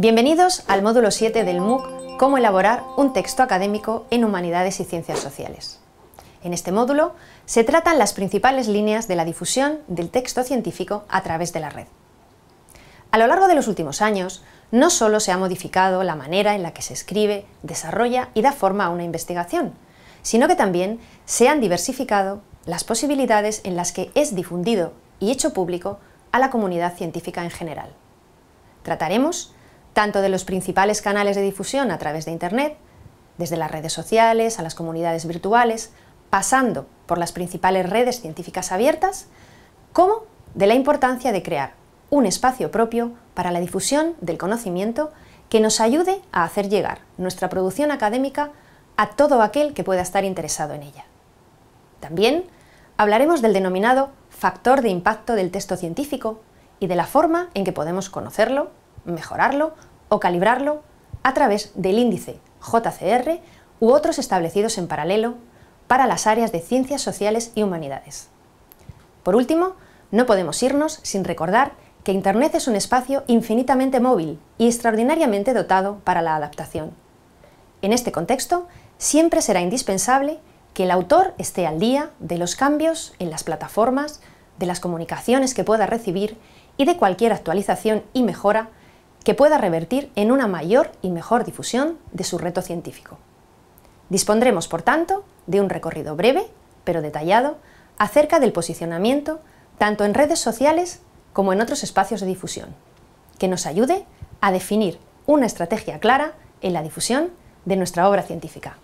Bienvenidos al módulo 7 del MOOC Cómo elaborar un texto académico en Humanidades y Ciencias Sociales. En este módulo se tratan las principales líneas de la difusión del texto científico a través de la red. A lo largo de los últimos años, no solo se ha modificado la manera en la que se escribe, desarrolla y da forma a una investigación, sino que también se han diversificado las posibilidades en las que es difundido y hecho público a la comunidad científica en general. Trataremos tanto de los principales canales de difusión a través de Internet, desde las redes sociales a las comunidades virtuales, pasando por las principales redes científicas abiertas, como de la importancia de crear un espacio propio para la difusión del conocimiento que nos ayude a hacer llegar nuestra producción académica a todo aquel que pueda estar interesado en ella. También hablaremos del denominado factor de impacto del texto científico y de la forma en que podemos conocerlo, mejorarlo o calibrarlo a través del índice JCR u otros establecidos en paralelo para las áreas de ciencias sociales y humanidades. Por último, no podemos irnos sin recordar que Internet es un espacio infinitamente móvil y extraordinariamente dotado para la adaptación. En este contexto, siempre será indispensable que el autor esté al día de los cambios en las plataformas, de las comunicaciones que pueda recibir y de cualquier actualización y mejora que pueda revertir en una mayor y mejor difusión de su reto científico. Dispondremos, por tanto, de un recorrido breve, pero detallado, acerca del posicionamiento, tanto en redes sociales como en otros espacios de difusión, que nos ayude a definir una estrategia clara en la difusión de nuestra obra científica.